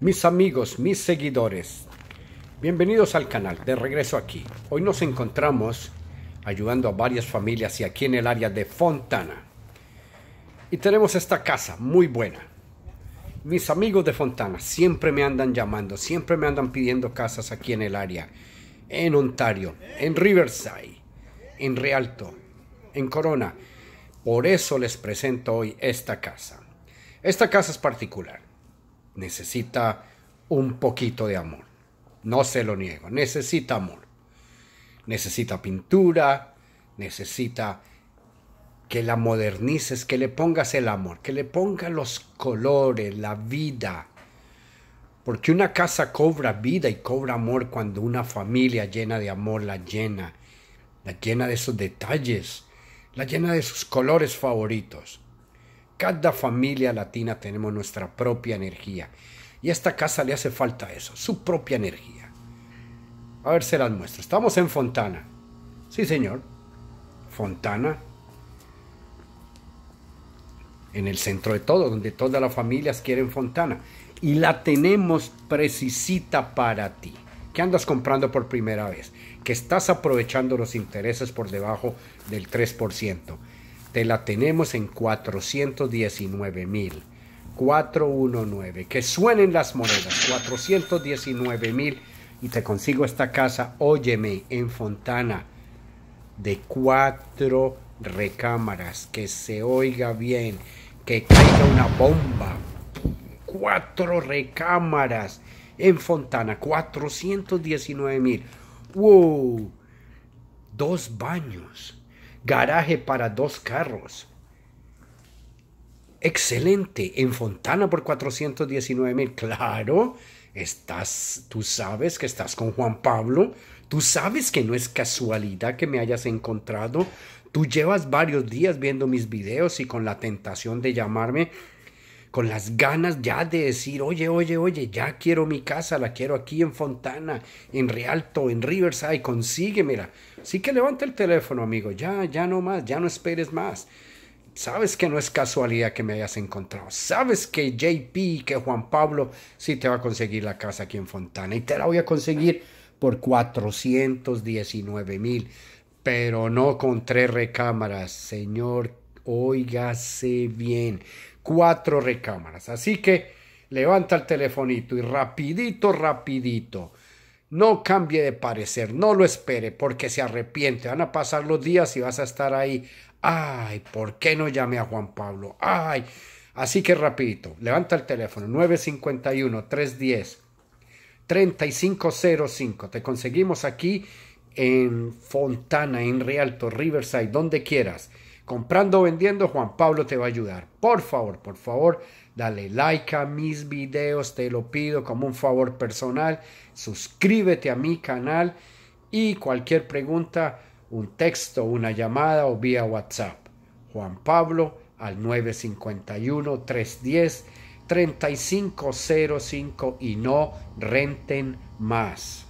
Mis amigos, mis seguidores, bienvenidos al canal, de regreso aquí. Hoy nos encontramos ayudando a varias familias y aquí en el área de Fontana. Y tenemos esta casa muy buena. Mis amigos de Fontana siempre me andan llamando, siempre me andan pidiendo casas aquí en el área, en Ontario, en Riverside, en realto en Corona. Por eso les presento hoy esta casa. Esta casa es particular necesita un poquito de amor. No se lo niego, necesita amor. Necesita pintura, necesita que la modernices, que le pongas el amor, que le pongas los colores, la vida. Porque una casa cobra vida y cobra amor cuando una familia llena de amor la llena, la llena de esos detalles, la llena de sus colores favoritos. Cada familia latina tenemos nuestra propia energía. Y a esta casa le hace falta eso, su propia energía. A ver, se las muestro. Estamos en Fontana. Sí, señor. Fontana. En el centro de todo, donde todas las familias quieren Fontana. Y la tenemos precisita para ti. ¿Qué andas comprando por primera vez. Que estás aprovechando los intereses por debajo del 3% te la tenemos en 419 mil. 419. Que suenen las monedas. 419 mil. Y te consigo esta casa, óyeme, en Fontana. De cuatro recámaras. Que se oiga bien. Que caiga una bomba. Cuatro recámaras. En Fontana. 419 mil. ¡Wow! Dos baños garaje para dos carros. Excelente, en Fontana por 419 mil. Claro, estás, tú sabes que estás con Juan Pablo, tú sabes que no es casualidad que me hayas encontrado, tú llevas varios días viendo mis videos y con la tentación de llamarme con las ganas ya de decir, oye, oye, oye, ya quiero mi casa, la quiero aquí en Fontana, en Rialto, en Riverside, consíguemela. Así que levanta el teléfono, amigo, ya, ya no más, ya no esperes más. Sabes que no es casualidad que me hayas encontrado. Sabes que JP, que Juan Pablo, sí te va a conseguir la casa aquí en Fontana y te la voy a conseguir por 419 mil, pero no con tres recámaras, señor Óigase bien. Cuatro recámaras. Así que levanta el telefonito y rapidito, rapidito. No cambie de parecer, no lo espere porque se arrepiente. Van a pasar los días y vas a estar ahí. Ay, ¿por qué no llame a Juan Pablo? Ay. Así que rapidito, levanta el teléfono 951-310-3505. Te conseguimos aquí en Fontana, en Rialto, Riverside, donde quieras comprando o vendiendo, Juan Pablo te va a ayudar. Por favor, por favor, dale like a mis videos, te lo pido como un favor personal. Suscríbete a mi canal y cualquier pregunta, un texto, una llamada o vía WhatsApp. Juan Pablo al 951 310 3505 y no renten más.